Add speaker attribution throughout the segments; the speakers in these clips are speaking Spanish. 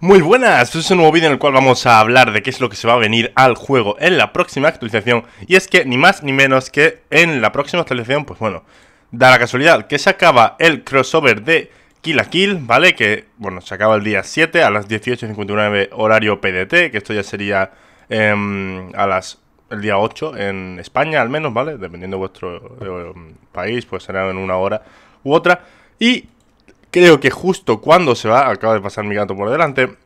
Speaker 1: Muy buenas, este es un nuevo vídeo en el cual vamos a hablar de qué es lo que se va a venir al juego en la próxima actualización Y es que ni más ni menos que en la próxima actualización, pues bueno, da la casualidad que se acaba el crossover de Kill a Kill, ¿vale? Que, bueno, se acaba el día 7 a las 18.59 horario PDT, que esto ya sería em, a las el día 8 en España al menos, ¿vale? Dependiendo de vuestro eh, país, pues será en una hora u otra. Y Creo que justo cuando se va, acaba de pasar mi gato por delante,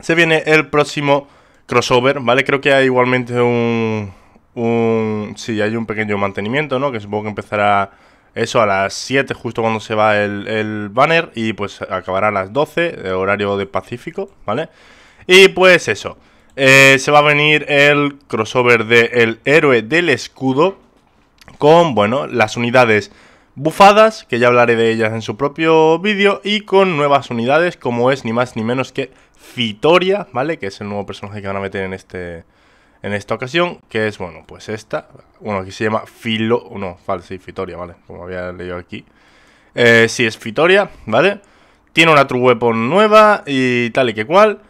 Speaker 1: se viene el próximo crossover, ¿vale? Creo que hay igualmente un... un sí, hay un pequeño mantenimiento, ¿no? Que supongo que empezará eso a las 7, justo cuando se va el, banner, y pues acabará a las 12, horario de Pacífico, ¿vale? Y pues eso, eh, se va a venir el crossover de El Héroe del Escudo con, bueno, las unidades bufadas, que ya hablaré de ellas en su propio vídeo, y con nuevas unidades, como es ni más ni menos que Fitoria, ¿vale? Que es el nuevo personaje que van a meter en este... En esta ocasión, que es, bueno, pues esta Bueno, aquí se llama Filo... No, Falsi, Fitoria, ¿vale? Como había leído aquí eh, Sí, es Fitoria, ¿vale? Tiene una True Weapon nueva y tal y que cual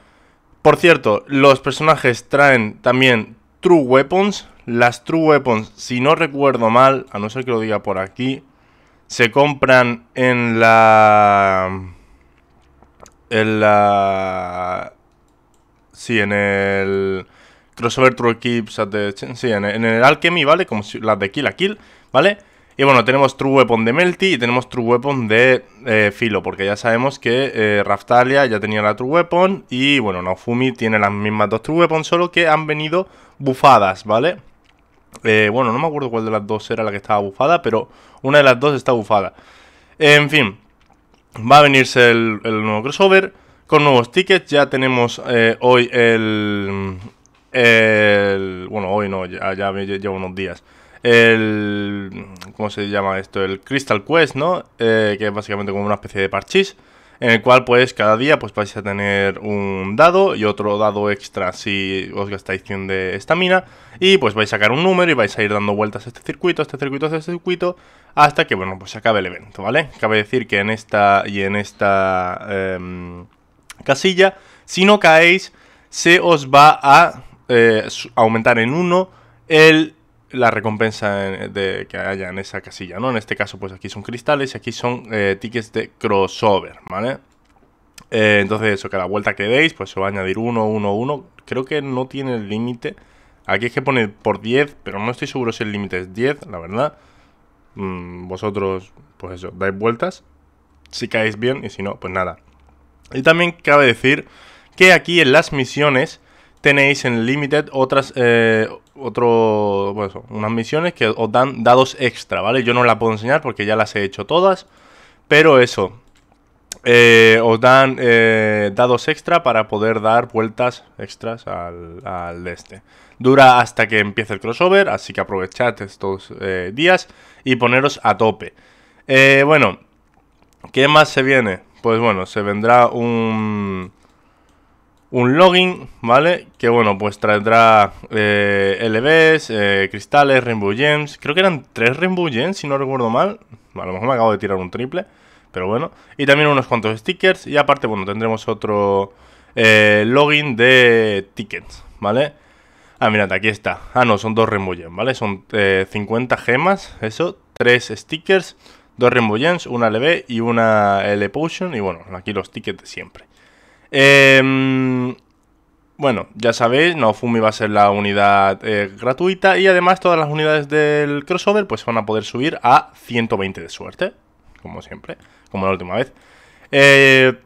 Speaker 1: Por cierto, los personajes traen también True Weapons Las True Weapons, si no recuerdo mal, a no ser que lo diga por aquí se compran en la... En la... Sí, en el... Crossover True Sí, en el, Alchemy, ¿vale? Como las de Kill a Kill, ¿vale? Y bueno, tenemos True Weapon de Melty y tenemos True Weapon de Filo, eh, porque ya sabemos que eh, Raftalia ya tenía la True Weapon y bueno, Nofumi tiene las mismas dos True Weapons, solo que han venido bufadas, ¿vale? Eh, bueno, no me acuerdo cuál de las dos era la que estaba bufada, pero una de las dos está bufada. En fin, va a venirse el, nuevo crossover con nuevos tickets. Ya tenemos eh, hoy el, Bueno, hoy no, ya, llevo unos días. El... ¿Cómo se llama esto? El Crystal Quest, ¿no? Eh, que es básicamente como una especie de parchís en el cual pues cada día pues vais a tener un dado y otro dado extra si os gastáis 100 de estamina y pues vais a sacar un número y vais a ir dando vueltas a este circuito, a este circuito, a este circuito hasta que bueno pues acabe el evento, ¿vale? Cabe decir que en esta y en esta em, casilla si no caéis se os va a eh, aumentar en 1 el la recompensa de, que haya en esa casilla, ¿no? En este caso, pues aquí son cristales y aquí son eh, tickets de crossover, ¿vale? Eh, entonces, eso, cada vuelta que deis, pues se va a añadir uno, uno, uno. Creo que no tiene límite. Aquí es que poner por 10, pero no estoy seguro si el límite es 10, la verdad. Mm, vosotros, pues eso, dais vueltas. Si caéis bien y si no, pues nada. Y también cabe decir que aquí en las misiones tenéis en Limited otras, eh, bueno, unas misiones que os dan dados extra, ¿vale? Yo no las puedo enseñar porque ya las he hecho todas, pero eso, eh, os dan eh, dados extra para poder dar vueltas extras al, al, este. Dura hasta que empiece el crossover, así que aprovechad estos eh, días y poneros a tope. bueno, ¿qué más se viene? Pues bueno, se vendrá un un login, ¿vale? Que bueno, pues traerá eh, LBs, eh, cristales, Rainbow Gems. Creo que eran tres Rainbow Gems, si no recuerdo mal. A lo mejor me acabo de tirar un triple, pero bueno. Y también unos cuantos stickers. Y aparte, bueno, tendremos otro eh, login de tickets, ¿vale? Ah, mirad, aquí está. Ah, no, son dos Rainbow Gems, ¿vale? Son 50 eh, gemas, eso, tres stickers, dos Rainbow Gems, una LB y una L Potion. Y bueno, aquí los tickets de siempre. Em, bueno, ya sabéis, Naofumi va a ser la unidad eh, gratuita y además todas las unidades del crossover pues van a poder subir a 120 de suerte, como siempre, como la última vez. Eh,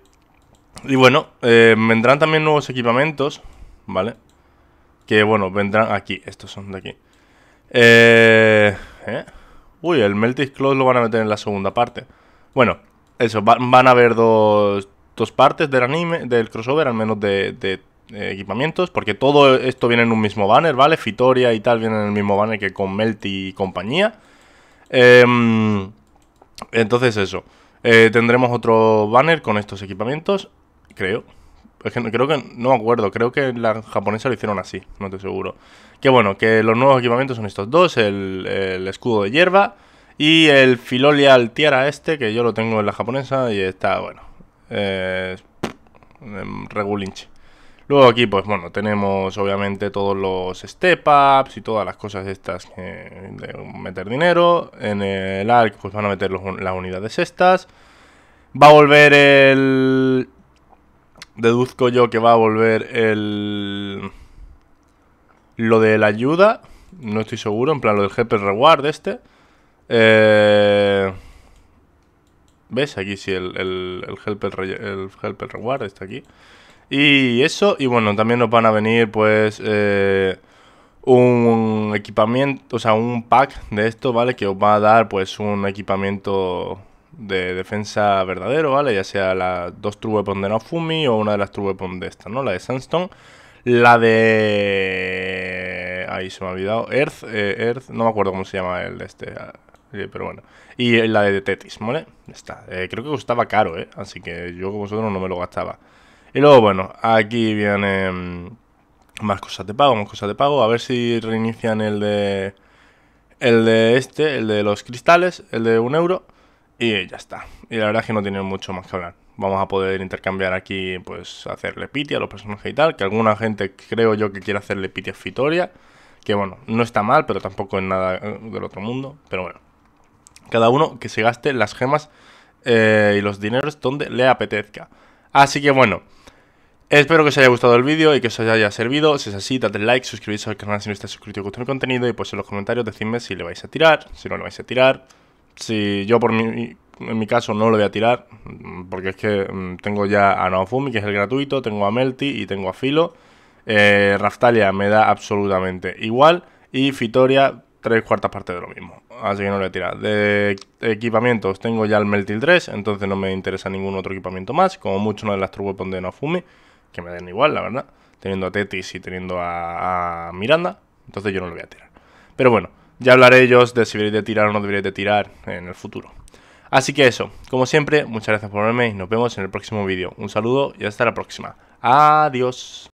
Speaker 1: y bueno, eh, vendrán también nuevos equipamientos, ¿vale? Que bueno, vendrán aquí, estos son de aquí. Uy, el Meltis Cloth lo van a meter en la segunda parte. Bueno, eso, van a haber dos, partes del anime, del crossover, al menos de, eh, equipamientos, porque todo esto viene en un mismo banner, ¿vale? Fitoria y tal vienen en el mismo banner que con Melty y compañía. Em, entonces eso, eh, tendremos otro banner con estos equipamientos, creo. Es que creo que no me acuerdo, creo que la japonesa lo hicieron así, no estoy seguro. Que bueno, que los nuevos equipamientos son estos dos, el, el escudo de hierba y el Filolial Tiara este, que yo lo tengo en la japonesa y está, bueno, eh, regulinche. Luego aquí, pues bueno, tenemos obviamente todos los step ups y todas las cosas estas de meter dinero. En el ARC, pues van a meter las unidades estas. Va a volver el... Deduzco yo que va a volver el... Lo de la ayuda. No estoy seguro, en plan lo del gp Reward este. Eh... ¿Ves? Aquí sí, el, el, helper, el helper reward está aquí. Y eso, y bueno, también nos van a venir pues eh, un equipamiento, o sea, un pack de esto, ¿vale? Que os va a dar pues un equipamiento de defensa verdadero, ¿vale? Ya sea las dos True weapons de Nofumi o una de las True weapons de esta, ¿no? La de Sandstone. La de... Ahí se me ha olvidado. Earth, eh, Earth, no me acuerdo cómo se llama el este. Eh, pero bueno. Y eh, la de Tetris, ¿vale? Está. Eh, creo que costaba caro, ¿eh? Así que yo como vosotros no me lo gastaba. Y luego, bueno, aquí vienen mm, más cosas de pago, más cosas de pago. A ver si reinician el de... El de este, el de los cristales, el de un euro. Y ya está. Y la verdad es que no tiene mucho más que hablar. Vamos a poder intercambiar aquí, pues, hacerle piti a los personajes y tal. Que alguna gente creo yo que quiere hacerle piti a Fitoria. Que bueno, no está mal, pero tampoco es nada del otro mundo. Pero bueno. Cada uno que se gaste las gemas eh, y los dineros donde le apetezca. Así que bueno, espero que os haya gustado el vídeo y que os haya servido. Si es así, dadle like, suscribíos al canal si no estáis suscrito y gusta el contenido. Y pues en los comentarios decidme si le vais a tirar, si no le vais a tirar. Si yo por mi, en mi caso no lo voy a tirar, porque es que mm, tengo ya a Noafumi, que es el gratuito, tengo a Melty y tengo a Filo. Eh, Raftalia me da absolutamente igual. Y Fitoria tres cuartas partes de lo mismo. Así que no le voy a tirar. De equipamientos tengo ya el Meltil 3, entonces no me interesa ningún otro equipamiento más. Como mucho una de las True donde de fume, que me den igual, la verdad. Teniendo a Tetis y teniendo a, Miranda, entonces yo no lo voy a tirar. Pero bueno, ya hablaré ellos de si deberéis de tirar o no deberéis de tirar en el futuro. Así que eso, como siempre, muchas gracias por verme y nos vemos en el próximo vídeo. Un saludo y hasta la próxima. Adiós.